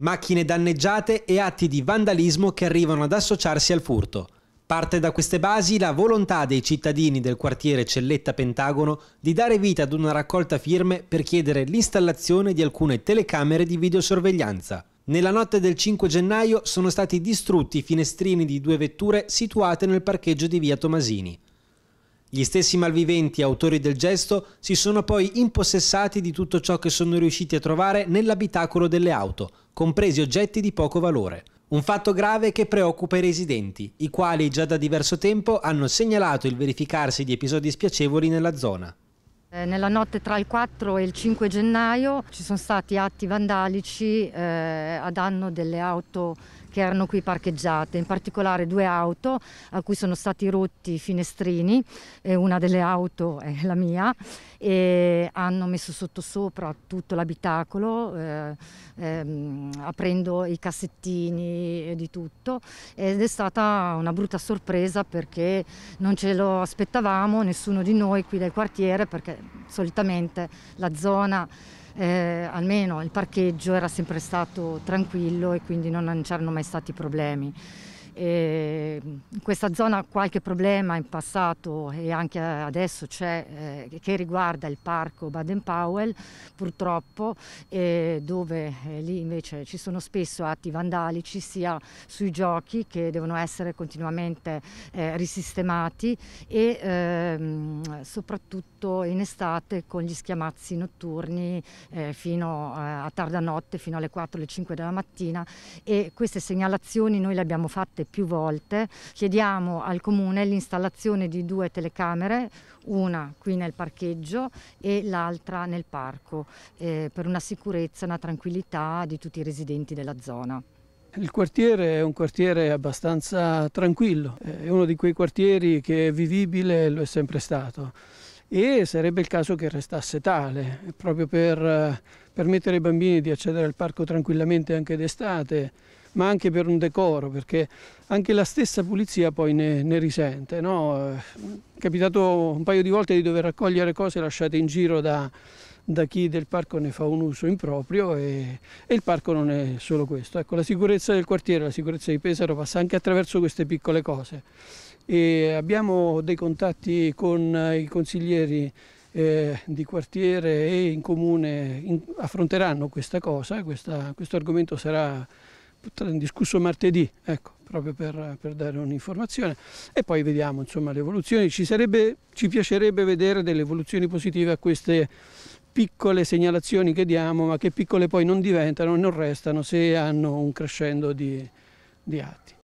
macchine danneggiate e atti di vandalismo che arrivano ad associarsi al furto. Parte da queste basi la volontà dei cittadini del quartiere Celletta Pentagono di dare vita ad una raccolta firme per chiedere l'installazione di alcune telecamere di videosorveglianza. Nella notte del 5 gennaio sono stati distrutti i finestrini di due vetture situate nel parcheggio di via Tomasini. Gli stessi malviventi autori del gesto si sono poi impossessati di tutto ciò che sono riusciti a trovare nell'abitacolo delle auto, compresi oggetti di poco valore. Un fatto grave che preoccupa i residenti, i quali già da diverso tempo hanno segnalato il verificarsi di episodi spiacevoli nella zona. Eh, nella notte tra il 4 e il 5 gennaio ci sono stati atti vandalici eh, a danno delle auto che erano qui parcheggiate, in particolare due auto a cui sono stati rotti i finestrini, una delle auto è la mia, e hanno messo sottosopra tutto l'abitacolo, eh, ehm, aprendo i cassettini e di tutto ed è stata una brutta sorpresa perché non ce lo aspettavamo, nessuno di noi qui del quartiere perché solitamente la zona, eh, almeno il parcheggio era sempre stato tranquillo e quindi non c'erano mai stati problemi in questa zona qualche problema in passato e anche adesso c'è eh, che riguarda il parco Baden Powell purtroppo eh, dove eh, lì invece ci sono spesso atti vandalici sia sui giochi che devono essere continuamente eh, risistemati e ehm, soprattutto in estate con gli schiamazzi notturni eh, fino eh, a tarda notte fino alle 4 alle 5 della mattina e queste segnalazioni noi le abbiamo fatte richieste più volte, chiediamo al Comune l'installazione di due telecamere, una qui nel parcheggio e l'altra nel parco, eh, per una sicurezza e una tranquillità di tutti i residenti della zona. Il quartiere è un quartiere abbastanza tranquillo, è uno di quei quartieri che è vivibile, lo è sempre stato e sarebbe il caso che restasse tale, proprio per eh, permettere ai bambini di accedere al parco tranquillamente anche d'estate, ma anche per un decoro, perché anche la stessa pulizia poi ne, ne risente. No? Eh, è capitato un paio di volte di dover raccogliere cose lasciate in giro da, da chi del parco ne fa un uso improprio e, e, il parco non è solo questo. Ecco, la sicurezza del quartiere, la sicurezza di Pesaro passa anche attraverso queste piccole cose. E abbiamo dei contatti con eh, i consiglieri eh, di quartiere e in comune in, affronteranno questa cosa, questa, questo argomento sarà discusso martedì, ecco, proprio per, per dare un'informazione e poi vediamo insomma, le evoluzioni. Ci, sarebbe, ci piacerebbe vedere delle evoluzioni positive a queste piccole segnalazioni che diamo, ma che piccole poi non diventano, e non restano se hanno un crescendo di, di atti.